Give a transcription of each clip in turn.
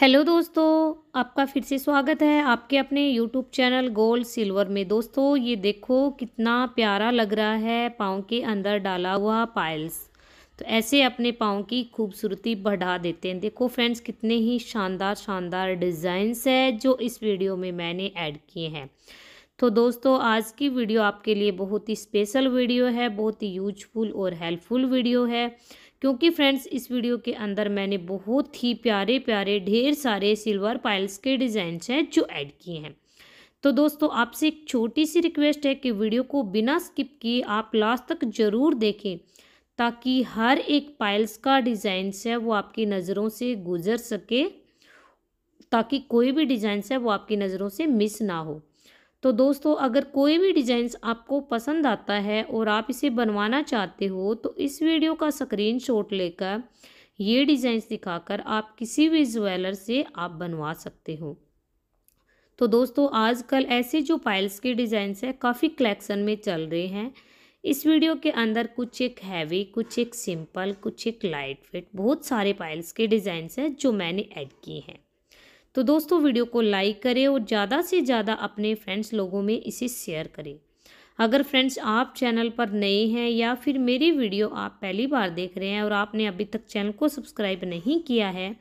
hello दोस्तों आपका फिर से स्वागत है आपके अपने यूट्यूब चैनल गोल्ड सिल्वर में दोस्तों ये देखो कितना प्यारा लग रहा है पाँव के अंदर डाला हुआ पाइल्स तो ऐसे अपने पाँव की खूबसूरती बढ़ा देते हैं देखो फ्रेंड्स कितने ही शानदार शानदार डिज़ाइंस है जो इस वीडियो में मैंने ऐड किए हैं तो दोस्तों आज की वीडियो आपके लिए बहुत ही स्पेशल वीडियो है बहुत ही यूजफुल और हेल्पफुल वीडियो है क्योंकि फ्रेंड्स इस वीडियो के अंदर मैंने बहुत ही प्यारे प्यारे ढेर सारे सिल्वर पाइल्स के डिज़ाइन हैं जो ऐड किए हैं तो दोस्तों आपसे एक छोटी सी रिक्वेस्ट है कि वीडियो को बिना स्किप किए आप लास्ट तक ज़रूर देखें ताकि हर एक पाइल्स का डिज़ाइंस है वो आपकी नज़रों से गुजर सके ताकि कोई भी डिज़ाइंस है वो आपकी नज़रों से मिस ना हो तो दोस्तों अगर कोई भी डिज़ाइंस आपको पसंद आता है और आप इसे बनवाना चाहते हो तो इस वीडियो का स्क्रीन शॉट लेकर ये डिज़ाइंस दिखाकर आप किसी भी ज्वेलर से आप बनवा सकते हो तो दोस्तों आजकल ऐसे जो पाइल्स के डिज़ाइंस हैं काफ़ी कलेक्शन में चल रहे हैं इस वीडियो के अंदर कुछ एक हैवी कुछ एक सिंपल कुछ एक लाइट फिट बहुत सारे पाइल्स के डिज़ाइंस हैं जो मैंने ऐड किए हैं तो दोस्तों वीडियो को लाइक करें और ज़्यादा से ज़्यादा अपने फ्रेंड्स लोगों में इसे शेयर करें अगर फ्रेंड्स आप चैनल पर नए हैं या फिर मेरी वीडियो आप पहली बार देख रहे हैं और आपने अभी तक चैनल को सब्सक्राइब नहीं किया है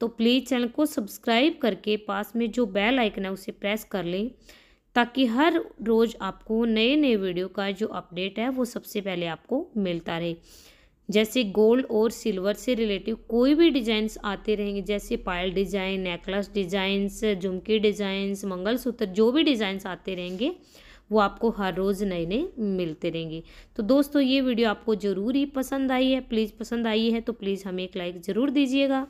तो प्लीज़ चैनल को सब्सक्राइब करके पास में जो बेल आइकन है उसे प्रेस कर लें ताकि हर रोज़ आपको नए नए वीडियो का जो अपडेट है वो सबसे पहले आपको मिलता रहे जैसे गोल्ड और सिल्वर से रिलेटिव कोई भी डिजाइंस आते रहेंगे जैसे पायल डिजाइन नेकलस डिजाइंस झुमके डिजाइंस मंगलसूत्र जो भी डिजाइंस आते रहेंगे वो आपको हर रोज़ नए नए मिलते रहेंगे तो दोस्तों ये वीडियो आपको ज़रूर ही पसंद आई है प्लीज़ पसंद आई है तो प्लीज़ हमें एक लाइक ज़रूर दीजिएगा